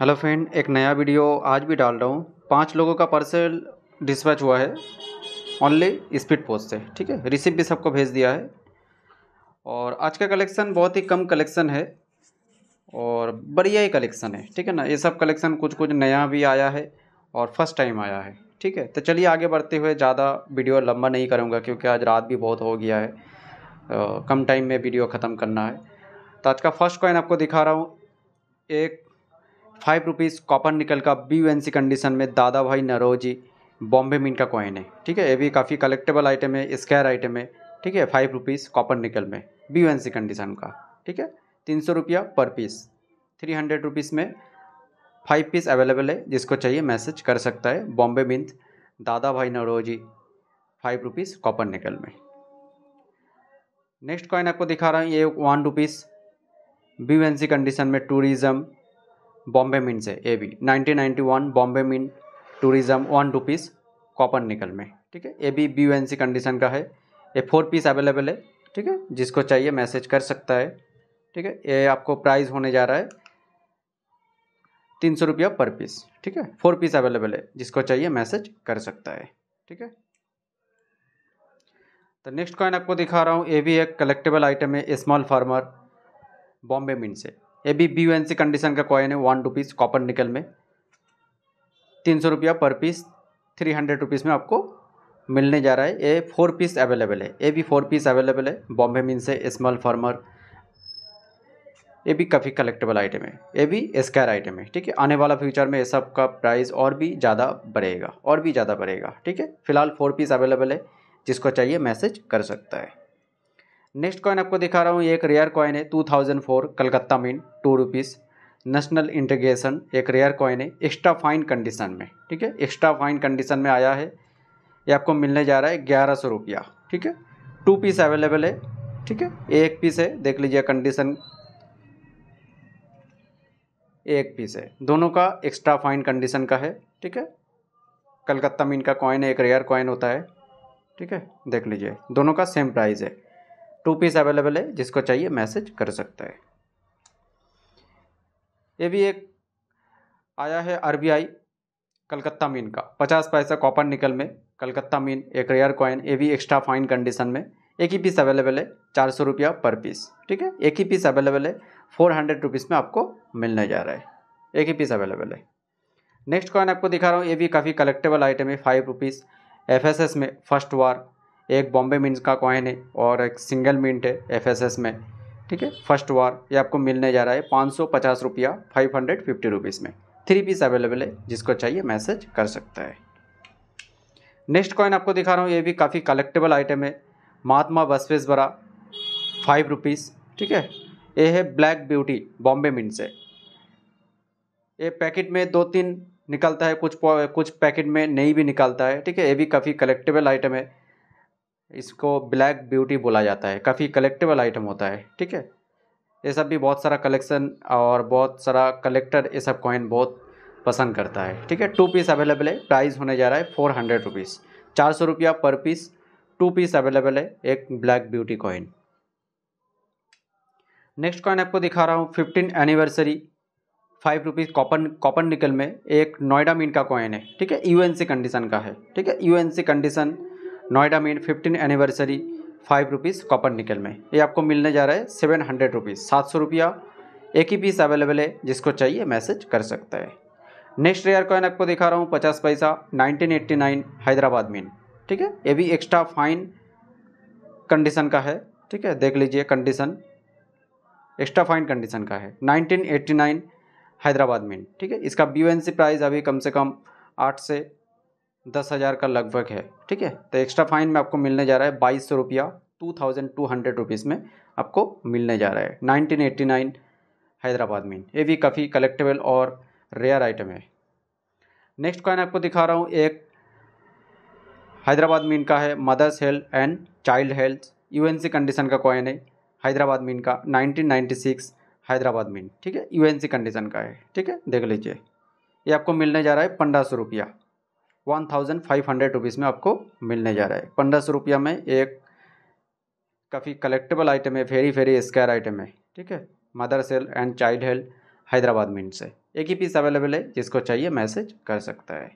hello friend एक नया video आज भी डाल रहा हूँ पाँच लोगों का पार्सल डिस्पैच हुआ है ऑनली स्पीड पोस्ट से ठीक है रिसिप भी सबको भेज दिया है और आज का कलेक्शन बहुत ही कम कलेक्शन है और बढ़िया ही कलेक्शन है ठीक है ना ये सब कलेक्शन कुछ कुछ नया भी आया है और फर्स्ट टाइम आया है ठीक है तो चलिए आगे बढ़ते हुए ज़्यादा वीडियो लंबा नहीं करूँगा क्योंकि आज रात भी बहुत हो गया है आ, कम टाइम में वीडियो ख़त्म करना है तो आज का फर्स्ट कॉइन आपको दिखा रहा हूँ एक फाइव रुपीज़ कॉपर निकल का B U N C condition में दादा भाई नरोजी बॉम्बे मीन का कॉइन है ठीक है ये भी काफ़ी कलेक्टेबल आइटम है स्क्वायर आइटम है ठीक है फाइव रुपीज़ कॉपर निकल में B U N C condition का ठीक है तीन सौ रुपया per piece three hundred rupees में फाइव पीस अवेलेबल है जिसको चाहिए मैसेज कर सकता है बॉम्बे मिंथ दादा Dadabhai Naoroji five rupees copper nickel में नेक्स्ट कॉइन आपको दिखा रहा हूँ ये वन रुपीज़ बी कंडीशन में टूरिज़म बॉम्बे मिन से ए बी नाइनटीन बॉम्बे मिन tourism one rupees copper nickel में ठीक है a B B N C condition का है ये फोर पीस अवेलेबल है ठीक है जिसको चाहिए मैसेज कर सकता है ठीक है ये आपको प्राइस होने जा रहा है तीन सौ रुपया पर पीस ठीक है फोर पीस अवेलेबल है जिसको चाहिए मैसेज कर सकता है ठीक है तो नेक्स्ट कॉइन आपको दिखा रहा हूँ ये भी एक कलेक्टेबल आइटम है स्मॉल फार्मर बॉम्बे मिन से ये भी बी एन सी कंडीशन का कॉइन है वन रुपीज़ कॉपर निकल में तीन सौ रुपया per piece three hundred rupees में आपको मिलने जा रहा है ये फोर पीस अवेलेबल है ये भी फोर पीस अवेलेबल है बॉम्बे मीन से स्मॉल फार्मर ये भी काफ़ी कलेक्टेबल आइटम है ये भी स्क्वायर आइटम है ठीक है आने वाला फ्यूचर में ये सब का प्राइस और भी ज़्यादा बढ़ेगा और भी ज़्यादा बढ़ेगा ठीक है फिलहाल फोर पीस अवेलेबल है जिसको चाहिए मैसेज कर सकता है नेक्स्ट कॉइन आपको दिखा रहा हूँ एक रेयर कॉइन है two thousand four Calcutta mint two rupees national integration एक रेयर कॉइन है एक्स्ट्रा फाइन कंडीशन में ठीक है एक्स्ट्रा फाइन कंडीशन में आया है ये आपको मिलने जा रहा है ग्यारह सौ रुपया ठीक है टू पीस अवेलेबल है ठीक है एक पीस है देख लीजिए कंडीशन एक पीस है दोनों का एक्स्ट्रा फाइन कंडीशन का है ठीक है कलकत्ता मीन का कॉइन है एक रेयर कॉइन होता है ठीक है देख लीजिए दोनों का सेम प्राइस है टू पीस अवेलेबल है जिसको चाहिए मैसेज कर सकता है ये भी एक आया है आरबीआई कलकत्ता मीन का पचास पैसा कॉपर निकल में कलकत्ता मीन एक रेयर कॉइन ये भी एक्स्ट्रा फाइन कंडीशन में एक ही पीस अवेलेबल है चार सौ रुपया पर पीस ठीक है एक ही पीस अवेलेबल है फोर हंड्रेड रुपीज़ में आपको मिलने जा रहा है एक ही पीस अवेलेबल है नेक्स्ट कॉइन आपको दिखा रहा हूँ ये भी काफ़ी कलेक्टेबल आइटम है फाइव रुपीज़ एफ में फर्स्ट वार एक बॉम्बे मिंट का कॉइन है और एक सिंगल मिंट है एफ में ठीक है फर्स्ट वार ये आपको मिलने जा रहा है पाँच सौ पचास रुपया फाइव हंड्रेड फिफ्टी रुपीज़ में थ्री पीस अवेलेबल है जिसको चाहिए मैसेज कर सकता है नेक्स्ट कॉइन आपको दिखा रहा हूँ ये भी काफ़ी कलेक्टेबल आइटम है महात्मा बसवेश्वरा फाइव रुपीज़ ठीक है ये है ब्लैक ब्यूटी बॉम्बे मिंट से ये पैकेट में दो तीन निकलता है कुछ कुछ पैकेट में नहीं भी निकलता है ठीक है ये भी काफ़ी कलेक्टेबल आइटम है इसको ब्लैक ब्यूटी बोला जाता है काफ़ी कलेक्टेबल आइटम होता है ठीक है ये सब भी बहुत सारा कलेक्शन और बहुत सारा कलेक्टर ये सब कॉइन बहुत पसंद करता है ठीक है टू पीस अवेलेबल है प्राइस होने जा रहा है फोर हंड्रेड रुपीज़ चार सौ रुपया per piece to piece available है एक black beauty coin next coin आपको दिखा रहा हूँ fifteen anniversary five rupees copper copper nickel में एक नोएडा मीन का कॉइन है ठीक है यू कंडीशन का है ठीक है U condition Noida mint fifteen anniversary five rupees copper nickel में ये आपको मिलने जा रहा है सेवन हंड्रेड रुपीज़ सात सौ रुपया एक ही पीस अवेलेबल है जिसको चाहिए मैसेज कर सकता है नेक्स्ट रेयर कॉइन आपको दिखा रहा हूँ पचास पैसा nineteen eighty nine Hyderabad mint ठीक है ये भी एक्स्ट्रा फाइन कंडीशन का है ठीक है देख लीजिए कंडीशन एक्स्ट्रा फाइन कंडीशन का है नाइन हैदराबाद मीन ठीक है इसका बी प्राइस अभी कम से कम आठ से दस हज़ार का लगभग है ठीक है तो एक्स्ट्रा फाइन में आपको मिलने जा रहा है बाईस सौ रुपया two thousand two hundred rupees में आपको मिलने जा रहा है नाइनटीन एट्टी नाइन हैदराबाद में ये भी काफ़ी कलेक्टेबल और रेयर आइटम है नेक्स्ट कॉइन आपको दिखा रहा हूँ एक हैदराबाद मीन का है mother's health and child health UNC condition का कॉइन है हैदराबाद मीन का 1996 हैदराबाद मीन ठीक है यूएनसी कंडीशन का है ठीक है देख लीजिए ये आपको मिलने जा रहा है पंद्रह सौ रुपया one thousand five hundred rupees में आपको मिलने जा रहा है पंद्रह सौ रुपया में एक काफ़ी कलेक्टेबल आइटम है फेरी फेरी स्क्वायर आइटम है ठीक है mother cell and child health Hyderabad mint से एक ही पीस अवेलेबल है जिसको चाहिए मैसेज कर सकता है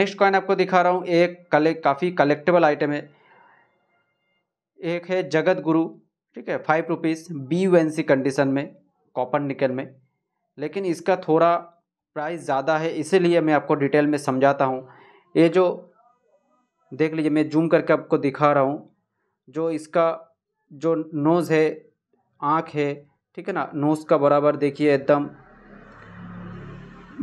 नेक्स्ट कॉइन आपको दिखा रहा हूँ एक कले काफ़ी कलेक्टेबल आइटम है एक है जगत गुरु ठीक है five rupees B U N C condition में कॉपर निकल में लेकिन इसका थोड़ा प्राइस ज़्यादा है इसीलिए मैं आपको डिटेल में समझाता हूँ ये जो देख लीजिए मैं जूम करके आपको दिखा रहा हूँ जो इसका जो नोज़ है आँख है ठीक है ना नोज़ का बराबर देखिए एकदम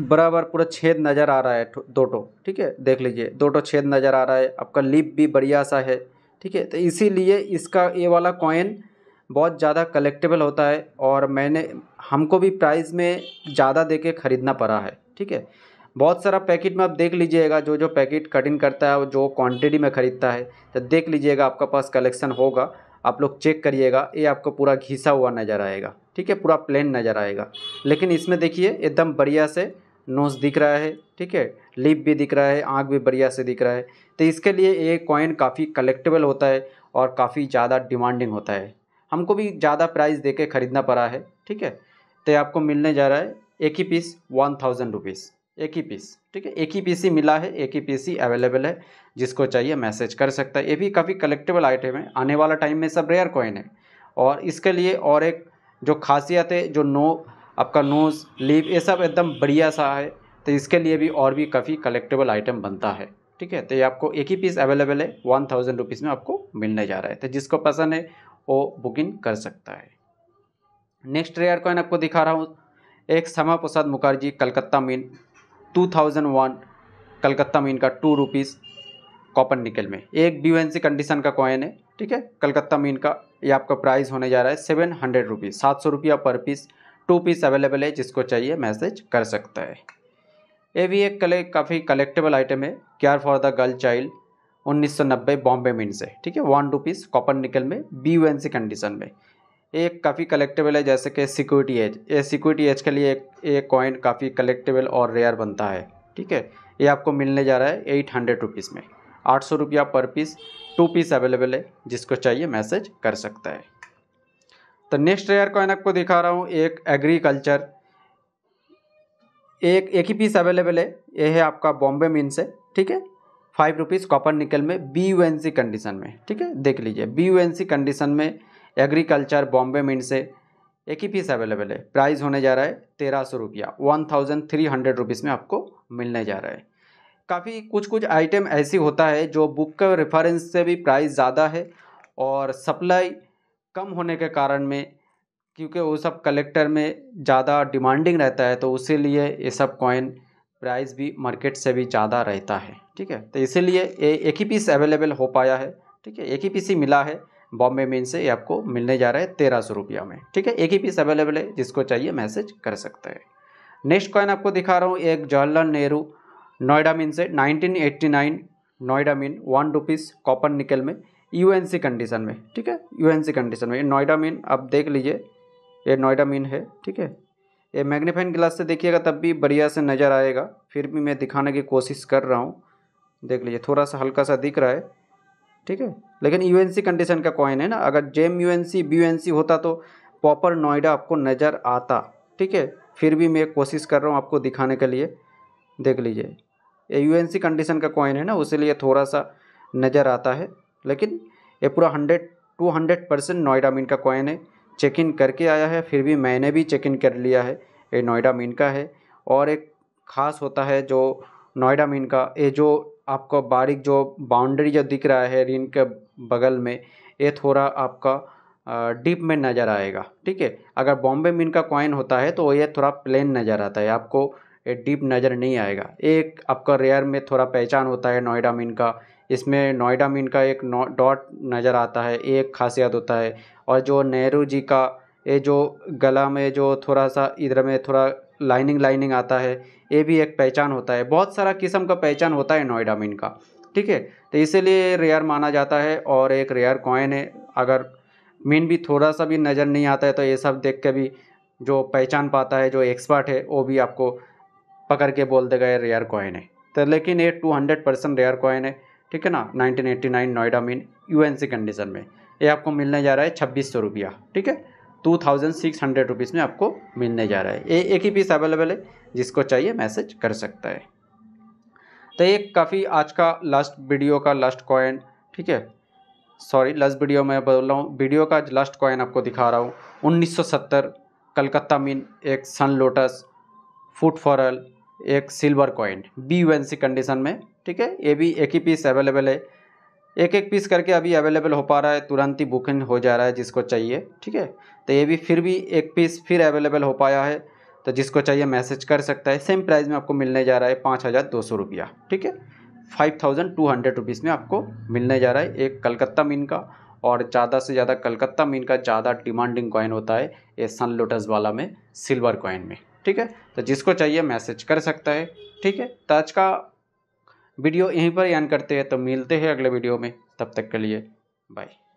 बराबर पूरा छेद नज़र आ रहा है दो टो ठीक है देख लीजिए दो टो छेद नज़र आ रहा है आपका लिप भी बढ़िया सा है ठीक है तो इसीलिए इसका ये वाला कॉइन बहुत ज़्यादा कलेक्टेबल होता है और मैंने हमको भी प्राइस में ज़्यादा दे के ख़रीदना पड़ा है ठीक है बहुत सारा पैकेट में आप देख लीजिएगा जो जो पैकेट कटिंग करता है वो जो क्वांटिटी में ख़रीदता है तो देख लीजिएगा आपका पास कलेक्शन होगा आप लोग चेक करिएगा ये आपको पूरा घिसा हुआ नज़र आएगा ठीक है पूरा प्लेन नज़र आएगा लेकिन इसमें देखिए एकदम बढ़िया से नोज दिख रहा है ठीक है लिप भी दिख रहा है आँख भी बढ़िया से दिख रहा है तो इसके लिए ये कॉइन काफ़ी कलेक्टेबल होता है और काफ़ी ज़्यादा डिमांडिंग होता है हमको भी ज़्यादा प्राइस दे के ख़रीदना पड़ा है ठीक है तो आपको मिलने जा रहा है एक ही पीस वन थाउजेंड रुपीज़ एक ही पीस ठीक है एक ही पीस ही मिला है एक ही पीस ही अवेलेबल है जिसको चाहिए मैसेज कर सकता है ये भी काफ़ी कलेक्टेबल आइटम है आने वाला टाइम में सब रेयर कॉइन है और इसके लिए और एक जो खासियत है जो नो आपका नोज़ लिप ये सब एकदम बढ़िया सा है तो इसके लिए भी और भी काफ़ी कलेक्टेबल आइटम बनता है ठीक है तो ये आपको एक ही पीस अवेलेबल है वन थाउजेंड रुपीज़ में आपको मिलने जा रहा है तो जिसको पसंद है वो बुकिंग कर सकता है नेक्स्ट रेयर कॉइन आपको दिखा रहा हूँ एक श्यामा प्रसाद मुखर्जी कलकत्ता मीन 2001 कलकत्ता में इनका टू रुपीज़ कॉपर निकल में एक बी कंडीशन का कॉइन है ठीक है कलकत्ता में इनका ये आपका प्राइस होने जा रहा है सेवन हंड्रेड रुपीज़ सात सौ रुपया per piece to piece available है जिसको चाहिए मैसेज कर सकता है ये भी एक कले काफ़ी कलेक्टेबल आइटम है care for the girl child 1990 Bombay mint से ठीक है वन रुपीज़ कॉपर निकल में बी कंडीशन में एक काफ़ी कलेक्टेबल है जैसे कि सिक्योरिटी एज ये सिक्योरिटी एज के लिए एक ये कॉइन काफ़ी कलेक्टेबल और रेयर बनता है ठीक है ये आपको मिलने जा रहा है एट हंड्रेड रुपीज़ में आठ सौ रुपया per piece to piece available है जिसको चाहिए मैसेज कर सकता है तो नेक्स्ट रेयर कॉइन आपको दिखा रहा हूँ एक एग्रीकल्चर एक एक ही पीस अवेलेबल है ये है आपका बॉम्बे मिन से ठीक है फाइव रुपीज़ कॉपर निकल में बी यू कंडीशन में ठीक है देख लीजिए बी यू कंडीशन में एग्रीकल्चर बॉम्बे मिंट से एक ही पीस अवेलेबल है प्राइस होने जा रहा है तेरह सौ रुपया one thousand three hundred rupees में आपको मिलने जा रहा है काफ़ी कुछ कुछ आइटम ऐसी होता है जो बुक के रेफरेंस से भी प्राइस ज़्यादा है और सप्लाई कम होने के कारण में क्योंकि वो सब कलेक्टर में ज़्यादा डिमांडिंग रहता है तो उसीलिए ये सब कॉइन प्राइस भी मार्केट से भी ज़्यादा रहता है ठीक है तो इसीलिए ये एक ही पीस अवेलेबल हो पाया है ठीक है एक ही पीस ही मिला है बॉम्बे मेन से ये आपको मिलने जा रहा है तेरह सौ रुपया में ठीक है एक ही पीस अवेलेबल है जिसको चाहिए मैसेज कर सकते हैं नेक्स्ट कॉइन आपको दिखा रहा हूँ एक जवाहरलाल नेहरू नोएडा मिन से नाइन नोएडा मिन वन रुपीज़ कॉपर निकल में सी कंडीशन में ठीक है सी कंडीशन में ये नोएडा मीन आप देख लीजिए ये नोएडा मीन है ठीक है ये मैग्नीफाइन ग्लास से देखिएगा तब भी बढ़िया से नज़र आएगा फिर भी मैं दिखाने की कोशिश कर रहा हूँ देख लीजिए थोड़ा सा हल्का सा दिख रहा है ठीक है लेकिन यूएनसी कंडीशन का कॉइन है ना अगर जेम यूएनसी बीयूएनसी होता तो प्रॉपर नोएडा आपको नज़र आता ठीक है फिर भी मैं कोशिश कर रहा हूँ आपको दिखाने के लिए देख लीजिए ये यू कंडीशन का कॉइन है ना लिए थोड़ा सा नज़र आता है लेकिन ये पूरा hundred two hundred percent Noida mint का कॉइन है चेक इन करके आया है फिर भी मैंने भी चेक इन कर लिया है ये नोएडा मीन का है और एक ख़ास होता है जो नोएडा मीन का ये जो आपका बारीक जो बाउंड्री जो दिख रहा है रिन के बगल में ये थोड़ा आपका डीप में नज़र आएगा ठीक है अगर बॉम्बे मिन का कॉइन होता है तो ये थोड़ा प्लेन नज़र आता है आपको ये डीप नज़र नहीं आएगा एक आपका रेयर में थोड़ा पहचान होता है नोएडा मिन का इसमें नोएडा मिन का एक डॉट नज़र आता है एक खासियत होता है और जो नेहरू जी का ये जो गला में जो थोड़ा सा इधर में थोड़ा लाइनिंग लाइनिंग आता है ये भी एक पहचान होता है बहुत सारा किस्म का पहचान होता है नोएडा मीन का ठीक है तो इसीलिए रेयर माना जाता है और एक रेयर कॉइन है अगर मीन भी थोड़ा सा भी नज़र नहीं आता है तो ये सब देख के भी जो पहचान पाता है जो एक्सपर्ट है वो भी आपको पकड़ के बोल देगा ये रेयर कॉइन है तो लेकिन ये two hundred percent rare coin है ठीक है ना nineteen eighty nine Noida mint UNC condition में ये आपको मिलने जा रहा है छब्बीस सौ रुपया ठीक है two thousand six hundred rupees में आपको मिलने जा रहा है ये एक ही पीस अवेलेबल है जिसको चाहिए मैसेज कर सकता है तो ये काफ़ी आज का लास्ट वीडियो का लास्ट कॉइन ठीक है सॉरी लास्ट वीडियो मैं बोल रहा हूँ वीडियो का लास्ट कॉइन आपको दिखा रहा हूँ 1970 कलकत्ता मिन एक सन लोटस फूट फॉरल एक silver coin B C condition में ठीक है ये भी एक ही पीस अवेलेबल है एक एक पीस करके अभी अवेलेबल हो पा रहा है तुरंत ही बुकिंग हो जा रहा है जिसको चाहिए ठीक है तो ये भी फिर भी एक पीस फिर अवेलेबल हो पाया है तो जिसको चाहिए मैसेज कर सकता है सेम प्राइस में आपको मिलने जा रहा है पाँच हज़ार दो सौ रुपया ठीक है five thousand two hundred rupees में आपको मिलने जा रहा है एक कलकत्ता मीन का और ज़्यादा से ज़्यादा कलकत्ता मीन का ज़्यादा डिमांडिंग कॉइन होता है ये सन लोटस वाला में सिल्वर कॉइन में ठीक है तो जिसको चाहिए मैसेज कर सकता है ठीक है तो आज का वीडियो यहीं पर यान करते हैं तो मिलते हैं अगले वीडियो में तब तक के लिए बाय